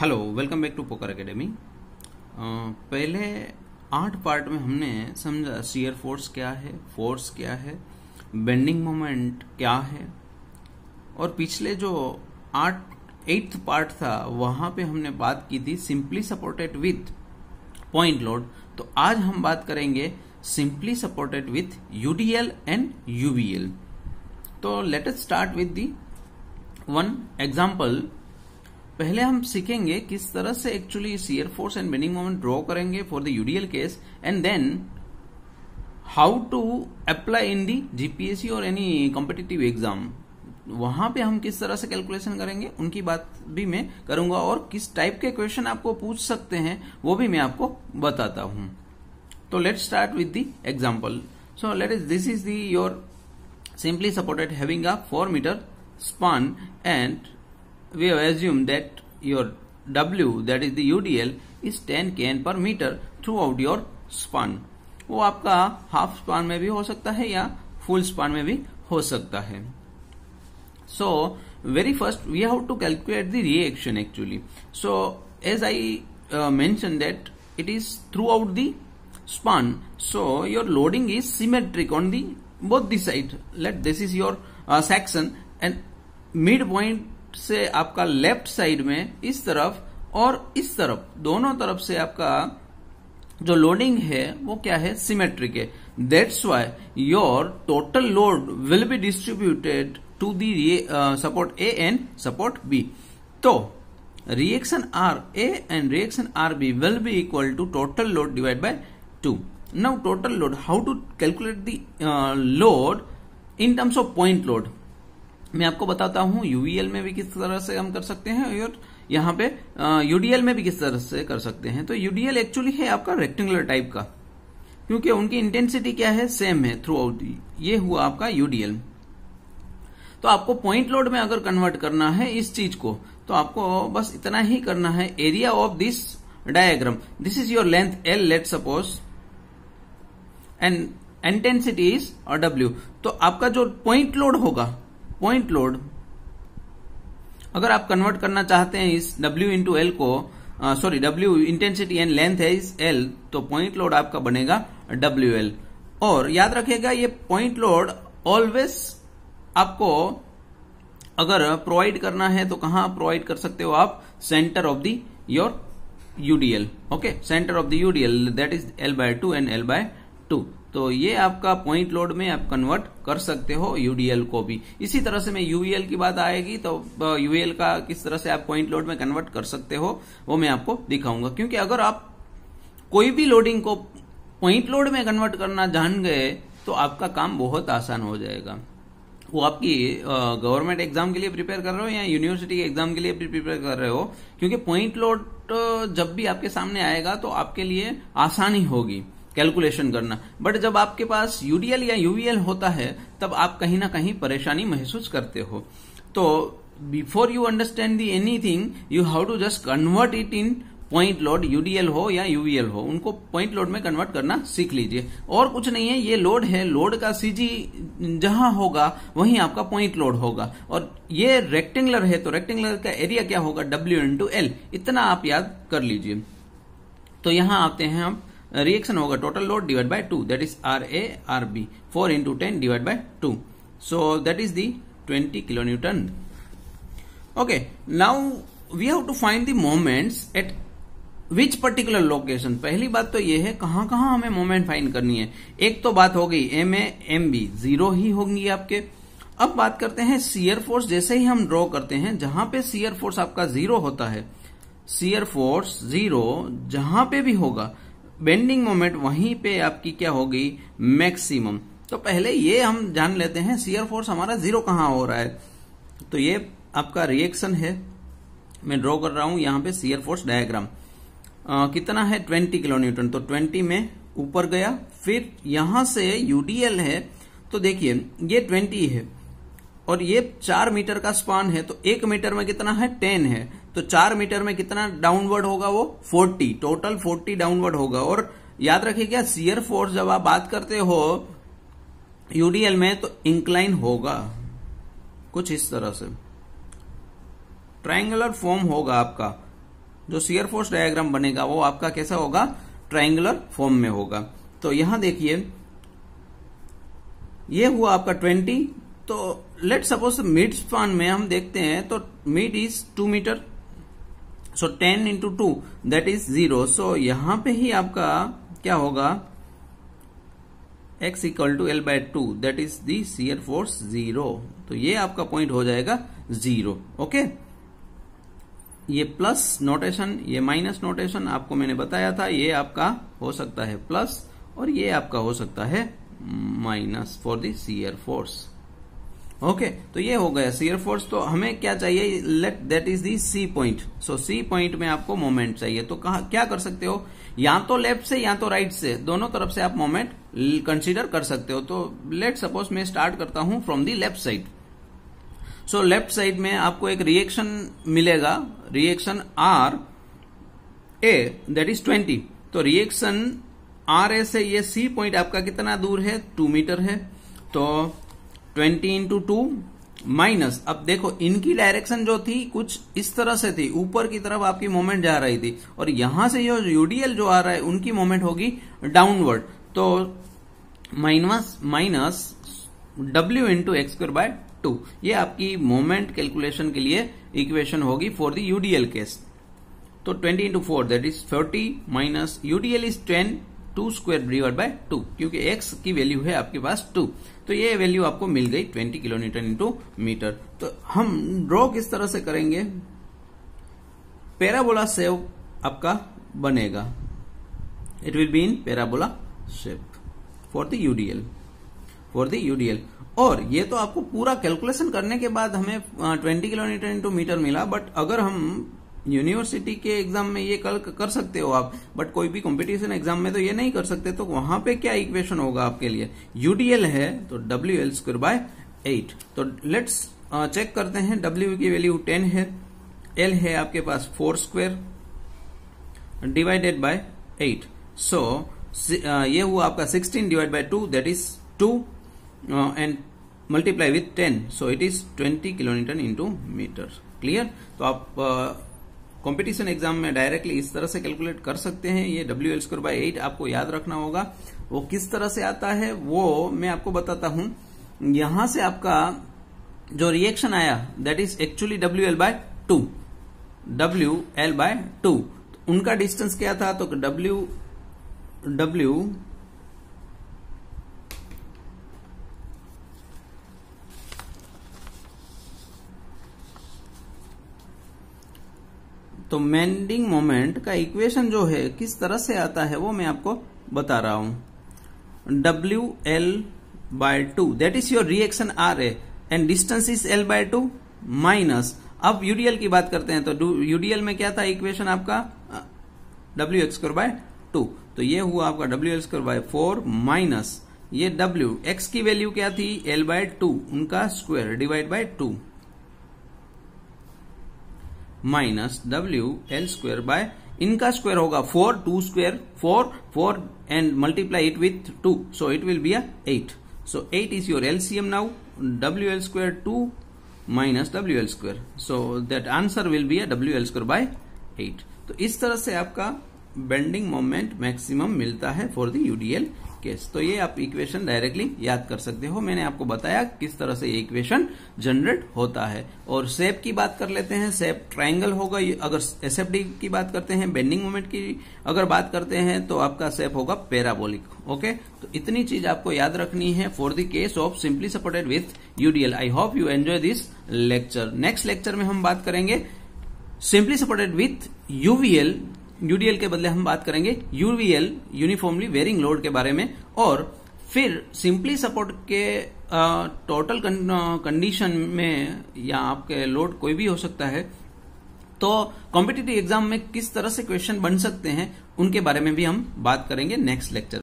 Hello welcome back to poker academy पहले आठ part में हमने समझा सीयर फोर्स क्या है फोर्स क्या है बेंडिंग मोमेंट क्या है और पिछले जो आठ एट्थ पार्ट था वहां पे हमने बात की थी simply supported with point load तो आज हम बात करेंगे simply supported with UDL and UVL तो let us start with the one example पहले हम सीखेंगे किस तरह से actually shear force and bending moment draw करेंगे for the UDL case and then how to apply in the GPSC और any competitive exam वहां पे हम किस तरह से कैलकुलेशन करेंगे उनकी बात भी मैं करूंगा और किस टाइप के क्वेश्चन आपको पूछ सकते हैं वो भी मैं आपको बताता हूं तो let start with the example so let is this is the your simply supported having a four metre span and we have assumed that your W that is the UDL is 10 kN per meter throughout your span. वो आपका half span में भी हो सकता है या full span में भी हो सकता है so very first we have to calculate the reaction actually so as I mentioned that it is throughout the span so your loading is symmetric on the both the side let this is your uh, section and midpoint से आपका left side में इस तरफ और इस तरफ दोनों तरफ से आपका जो लोडिंग है वो क्या है सिमेट्रिक है that's why your total load will be distributed to the support A and support B तो reaction R A and reaction R B will be equal to total load divide by two now total load how to calculate the load in terms of point load मैं आपको बताता हूँ UVL e में भी किस तरह से हम कर सकते हैं और यहाँ पे यूडीएल में भी किस तरह से कर सकते हैं तो यूडीएल एक्चुअली है आपका रेक्टेंगुलर टाइप का क्योंकि उनकी इंटेंसिटी क्या है सेम है थ्रू आउट ये हुआ आपका यूडीएल तो आपको पॉइंट लोड में अगर कन्वर्ट करना है इस चीज को तो आपको बस इतना ही करना है area of this diagram this is your length L let suppose and intensity is W तो आपका जो पॉइंट लोड होगा पॉइंट लोड अगर आप कन्वर्ट करना चाहते हैं इस W इंटू एल को sorry W intensity and length है इस L तो पॉइंट लोड आपका बनेगा डब्ल्यू एल और याद रखिएगा ये पॉइंट लोड ऑलवेज आपको अगर प्रोवाइड करना है तो कहां प्रोवाइड कर सकते हो आप centre of the your UDL okay centre of the UDL that is L by two and L by two तो ये आपका पॉइंट लोड में आप कन्वर्ट कर सकते हो यूडीएल को भी इसी तरह से मैं यूएल e की बात आएगी तो यूएल e का किस तरह से आप पॉइंट लोड में कन्वर्ट कर सकते हो वो मैं आपको दिखाऊंगा क्योंकि अगर आप कोई भी लोडिंग को पॉइंट लोड में कन्वर्ट करना जान गए तो आपका काम बहुत आसान हो जाएगा वो आपकी गवर्नमेंट एग्जाम के लिए प्रिपेयर कर रहे हो या यूनिवर्सिटी एग्जाम के लिए प्रिपेयर कर रहे हो क्योंकि पॉइंट लोड जब भी आपके सामने आएगा तो आपके लिए आसानी होगी कैलकुलेशन करना बट जब आपके पास यूडीएल या यूवीएल होता है तब आप कहीं ना कहीं परेशानी महसूस करते हो तो before you understand the anything you have to just convert it in point load UDL हो या यूवीएल हो उनको पॉइंट लोड में कन्वर्ट करना सीख लीजिए और कुछ नहीं है ये लोड है लोड का सीजी जहां होगा वहीं आपका पॉइंट लोड होगा और ये रेक्टेंगुलर है तो रेक्टेंगुलर का एरिया क्या होगा डब्ल्यू इंटू एल इतना आप याद कर लीजिए तो यहां आते हैं आप रिएक्शन होगा total load divide by two that is R A R B four into ten divide by two so that is the 20 kilonewton okay now we have to find the moments at which particular location पहली बात तो ये है कहां कहां हमें moment find करनी है एक तो बात हो गई M A M B zero ही होगी आपके अब बात करते हैं सीयर फोर्स जैसे ही हम ड्रॉ करते हैं जहां पे सीयर फोर्स आपका जीरो होता है सीयर फोर्स जीरो जहां पे भी होगा बेंडिंग मोमेंट वहीं पे आपकी क्या होगी मैक्सिमम तो पहले ये हम जान लेते हैं सीयर फोर्स हमारा जीरो कहां हो रहा है तो ये आपका रिएक्शन है मैं ड्रॉ कर रहा हूं यहां पे सीयर फोर्स डायग्राम कितना है 20 किलो न्यूटन तो 20 में ऊपर गया फिर यहां से यूडीएल है तो देखिए ये 20 है और ये चार मीटर का स्पान है तो एक मीटर में कितना है टेन है तो चार मीटर में कितना डाउनवर्ड होगा वो फोर्टी टोटल फोर्टी डाउनवर्ड होगा और याद रखिए क्या सीयर फोर्स जब आप बात करते हो यूडीएल में तो इंक्लाइन होगा कुछ इस तरह से ट्राइंगुलर फॉर्म होगा आपका जो सियर फोर्स डायग्राम बनेगा वो आपका कैसा होगा ट्राइंगुलर फॉर्म में होगा तो यहां देखिए ये हुआ आपका ट्वेंटी तो लेट सपोज मिड स्पान में हम देखते हैं तो mid is two metre so ten into two that is zero so यहां पे ही आपका क्या होगा X equal to L by two that is the shear force zero तो ये आपका पॉइंट हो जाएगा जीरो ओके okay? ये प्लस नोटेशन ये माइनस नोटेशन आपको मैंने बताया था ये आपका हो सकता है प्लस और ये आपका हो सकता है minus for the shear force okay तो ये हो गया सीयर फोर्स तो हमें क्या चाहिए let that is the C point so C point में आपको मोमेंट चाहिए तो कहा क्या कर सकते हो या तो लेफ्ट से या तो राइट से दोनों तरफ से आप मोमेंट कंसीडर कर सकते हो तो लेट सपोज मैं स्टार्ट करता हूं from the left side so left side में आपको एक रिएक्शन मिलेगा reaction R A that is twenty तो रिएक्शन आर ए से ये सी पॉइंट आपका कितना दूर है टू मीटर है तो ट्वेंटी इंटू टू माइनस अब देखो इनकी डायरेक्शन जो थी कुछ इस तरह से थी ऊपर की तरफ आपकी मोमेंट जा रही थी और यहां से जो यूडीएल जो आ रहा है उनकी मोमेंट होगी डाउनवर्ड तो minus minus W into X square by two ये आपकी मोमेंट कैलकुलेशन के लिए इक्वेशन होगी फॉर द यूडीएल केस तो twenty into four that is thirty minus UDL is ten two square divide by two क्योंकि X की value है आपके पास टू तो ये वैल्यू आपको मिल गई ट्वेंटी किलोमीटर इंटू मीटर तो हम ड्रॉ किस तरह से करेंगे पेराबोला सेव आपका बनेगा it will be in parabola shape for the UDL for the UDL और ये तो आपको पूरा कैलकुलेशन करने के बाद हमें 20 किलोमीटर इंटू मीटर मिला बट अगर हम यूनिवर्सिटी के एग्जाम में ये कल कर सकते हो आप बट कोई भी कंपटीशन एग्जाम में तो ये नहीं कर सकते तो वहां पे क्या इक्वेशन होगा आपके लिए यूडीएल है तो W L square by eight तो लेट्स चेक uh, करते हैं डब्ल्यू की वैल्यू टेन है एल है आपके पास four square divided by eight so ये हुआ आपका sixteen divide by two that is two and multiply with ten so it is twenty kilometre into metre clear तो आप uh, कॉम्पिटिशन एग्जाम में डायरेक्टली इस तरह से कैलकुलेट कर सकते हैं ये W L square by eight आपको याद रखना होगा वो किस तरह से आता है वो मैं आपको बताता हूं यहां से आपका जो रिएक्शन आया that is actually W L by two W L by two उनका डिस्टेंस क्या था तो डब्ल्यू डब्ल्यू तो मेंडिंग मोमेंट का इक्वेशन जो है किस तरह से आता है वो मैं आपको बता रहा हूं W L by two that is your reaction R A and distance is L by two minus अब यूडीएल की बात करते हैं तो यूडीएल में क्या था इक्वेशन आपका डब्ल्यू एक्स बाय टू तो ये हुआ आपका W X by four minus ये डब्ल्यू एक्स की वैल्यू क्या थी एल बाय टू उनका square divide by two minus W L square by इनका स्क्वायर होगा four two square four four and multiply it with two so it will be a eight is your C M now W L square two minus W L square so that answer will be a W L square bye eight तो इस तरह से आपका bending moment maximum मिलता है for the UDL case तो ये आप इक्वेशन डायरेक्टली याद कर सकते हो मैंने आपको बताया किस तरह से ये इक्वेशन जनरेट होता है और सेप की बात कर लेते हैं सेप ट्राइंगल होगा अगर एसएफडी की बात करते हैं बेंडिंग मोमेंट की अगर बात करते हैं तो आपका सेप होगा पेराबोलिक ओके तो इतनी चीज आपको याद रखनी है for the case of simply supported with UDL I hope you enjoy this lecture next lecture में हम बात करेंगे simply supported with UVL UDL के बदले हम बात करेंगे यूवीएल यूनिफॉर्मली वेरिंग लोड के बारे में और फिर सिंपली सपोर्ट के टोटल कंडीशन में या आपके लोड कोई भी हो सकता है तो कॉम्पिटेटिव एग्जाम में किस तरह से क्वेश्चन बन सकते हैं उनके बारे में भी हम बात करेंगे नेक्स्ट लेक्चर